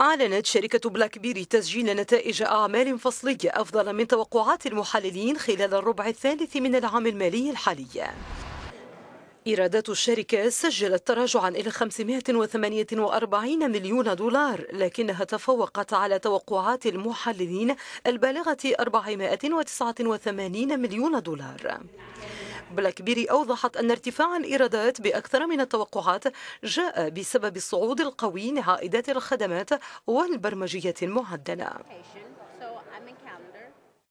أعلنت شركة بلاك بيري تسجيل نتائج أعمال فصلية أفضل من توقعات المحللين خلال الربع الثالث من العام المالي الحالي إيرادات الشركة سجلت تراجعا إلى 548 مليون دولار لكنها تفوقت على توقعات المحللين البالغة 489 مليون دولار بلاك بيري أوضحت أن ارتفاع الإيرادات بأكثر من التوقعات جاء بسبب الصعود القوي لعائدات الخدمات والبرمجية المعدلة.